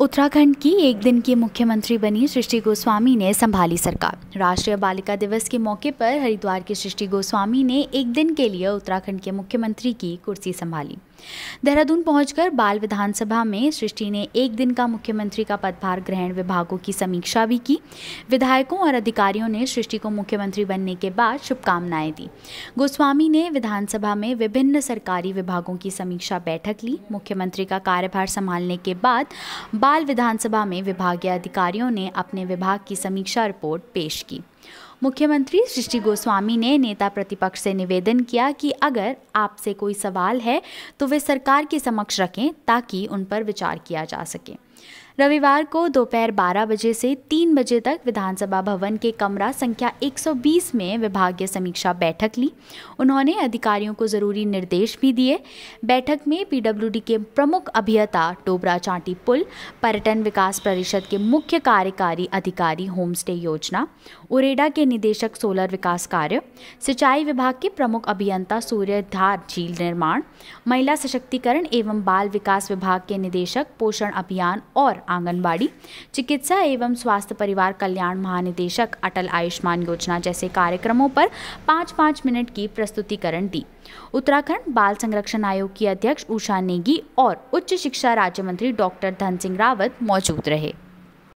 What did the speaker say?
उत्तराखंड की एक दिन की मुख्यमंत्री बनी सृष्टि गोस्वामी ने संभाली सरकार राष्ट्रीय बालिका दिवस के मौके पर हरिद्वार के सृष्टि गोस्वामी ने एक दिन के लिए उत्तराखंड के मुख्यमंत्री की कुर्सी संभाली देहरादून पहुंचकर बाल विधानसभा में सृष्टि ने एक दिन का मुख्यमंत्री का पदभार ग्रहण विभागों की समीक्षा भी की विधायकों और अधिकारियों ने सृष्टि को मुख्यमंत्री बनने के बाद शुभकामनाएं दी गोस्वामी ने विधानसभा में विभिन्न सरकारी विभागों की समीक्षा बैठक ली मुख्यमंत्री का कार्यभार संभालने के बाद बाल विधानसभा में विभागीय अधिकारियों ने अपने विभाग की समीक्षा रिपोर्ट पेश की मुख्यमंत्री सृष्टि गोस्वामी ने नेता प्रतिपक्ष से निवेदन किया कि अगर आपसे कोई सवाल है तो वे सरकार के समक्ष रखें ताकि उन पर विचार किया जा सके रविवार को दोपहर 12 बजे से 3 बजे तक विधानसभा भवन के कमरा संख्या 120 में विभागीय समीक्षा बैठक ली उन्होंने अधिकारियों को जरूरी निर्देश भी दिए बैठक में पीडब्ल्यूडी के प्रमुख अभियंता टोबरा चांटी पुल पर्यटन विकास परिषद के मुख्य कार्यकारी अधिकारी होम स्टे योजना उरे क्रेडा के निदेशक सोलर विकास कार्य सिंचाई विभाग के प्रमुख अभियंता सूर्यधार झील निर्माण महिला सशक्तिकरण एवं बाल विकास विभाग के निदेशक पोषण अभियान और आंगनबाड़ी चिकित्सा एवं स्वास्थ्य परिवार कल्याण महानिदेशक अटल आयुष्मान योजना जैसे कार्यक्रमों पर पाँच पाँच मिनट की प्रस्तुतिकरण दी उत्तराखंड बाल संरक्षण आयोग की अध्यक्ष उषा नेगी और उच्च शिक्षा राज्य मंत्री डॉक्टर धन सिंह रावत मौजूद रहे